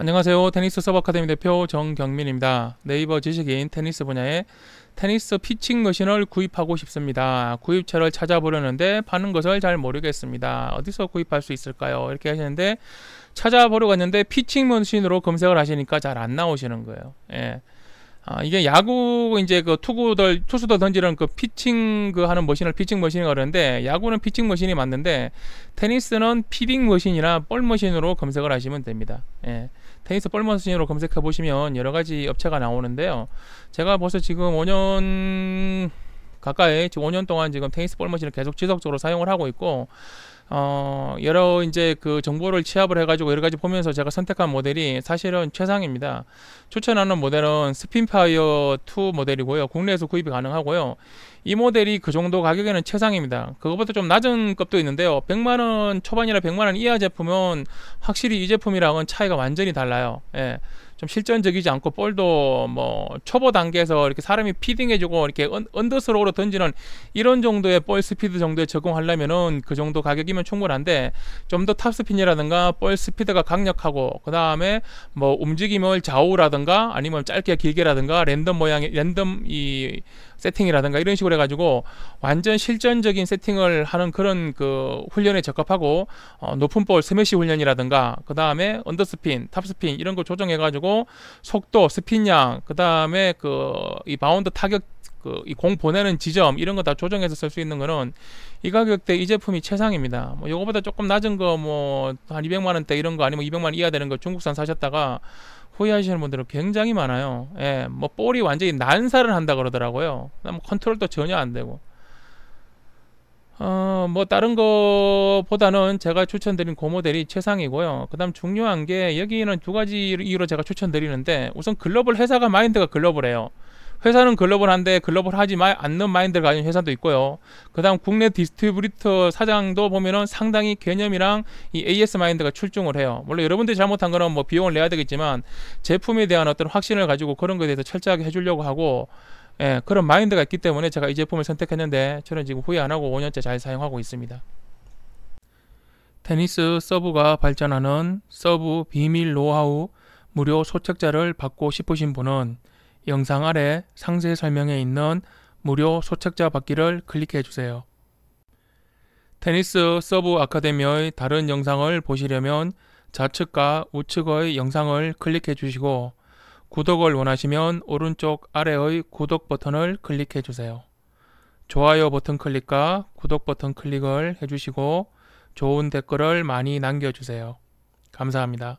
안녕하세요. 테니스 서버 아카데미 대표 정경민입니다. 네이버 지식인 테니스 분야에 테니스 피칭 머신을 구입하고 싶습니다. 구입처를 찾아보려는데 파는 것을 잘 모르겠습니다. 어디서 구입할 수 있을까요? 이렇게 하시는데 찾아보러 갔는데 피칭 머신으로 검색을 하시니까 잘 안 나오시는 거예요. 예. 아, 이게 야구 이제 그 투구들 투수들 던지는 그 피칭 그 하는 머신을 피칭 머신이라고 그러는데 야구는 피칭 머신이 맞는데 테니스는 피딩 머신이나 볼 머신으로 검색을 하시면 됩니다. 예. 테니스 볼 머신으로 검색해 보시면 여러 가지 업체가 나오는데요. 제가 벌써 지금 5년 가까이 지금 5년 동안 지금 테니스 볼 머신을 계속 지속적으로 사용을 하고 있고 어, 여러 이제 그 정보를 취합을 해가지고 여러 가지 보면서 제가 선택한 모델이 사실은 최상입니다. 추천하는 모델은 스핀파이어 2 모델이고요. 국내에서 구입이 가능하고요. 이 모델이 그 정도 가격에는 최상입니다. 그것보다 좀 낮은 것도 있는데요. 100만원 초반이나 100만원 이하 제품은 확실히 이 제품이랑은 차이가 완전히 달라요. 예. 좀 실전적이지 않고 볼도 뭐 초보 단계에서 이렇게 사람이 피딩해주고 이렇게 언더스로우로 던지는 이런 정도의 볼 스피드 정도에 적응하려면은 그 정도 가격이면 충분한데 좀 더 탑스핀이라든가 볼 스피드가 강력하고 그 다음에 뭐 움직임을 좌우라든가 아니면 짧게 길게라든가 랜덤 모양의 랜덤 이 세팅이라든가 이런 식으로 해가지고 완전 실전적인 세팅을 하는 그런 그 훈련에 적합하고 어 높은 볼 스매시 훈련이라든가 그 다음에 언더스핀, 탑스핀 이런 걸 조정해가지고 하고 속도, 스피드량, 그다음에 그 이 바운드 타격 그 이 공 보내는 지점 이런 거 다 조정해서 쓸 수 있는 거는 이 가격대 이 제품이 최상입니다. 뭐 요거보다 조금 낮은 거 뭐 한 200만 원대 이런 거 아니면 200만 원 이하 되는 거 중국산 사셨다가 후회하시는 분들은 굉장히 많아요. 예, 뭐 볼이 완전히 난사를 한다 그러더라고요. 컨트롤도 전혀 안 되고. 어, 뭐 다른 거보다는 제가 추천드린 고그 모델이 최상이고요. 그 다음 중요한 게 여기는 두 가지 이유로 제가 추천드리는데 우선 글로벌 회사가 마인드가 글로벌해요. 회사는 글로벌한데 글로벌하지 마, 않는 마인드를 가진 회사도 있고요. 그 다음 국내 디스트리뷰터 사장도 보면은 상당히 개념이랑 이 AS 마인드가 출중을 해요. 물론 여러분들이 잘못한 거는 뭐 비용을 내야 되겠지만 제품에 대한 어떤 확신을 가지고 그런 것에 대해서 철저하게 해주려고 하고 예, 그런 마인드가 있기 때문에 제가 이 제품을 선택했는데 저는 지금 후회 안하고 5년째 잘 사용하고 있습니다. 테니스 서브가 발전하는 서브 비밀 노하우 무료 소책자를 받고 싶으신 분은 영상 아래 상세 설명에 있는 무료 소책자 받기를 클릭해 주세요. 테니스 서브 아카데미의 다른 영상을 보시려면 좌측과 우측의 영상을 클릭해 주시고 구독을 원하시면 오른쪽 아래의 구독 버튼을 클릭해 주세요. 좋아요 버튼 클릭과 구독 버튼 클릭을 해주시고 좋은 댓글을 많이 남겨주세요. 감사합니다.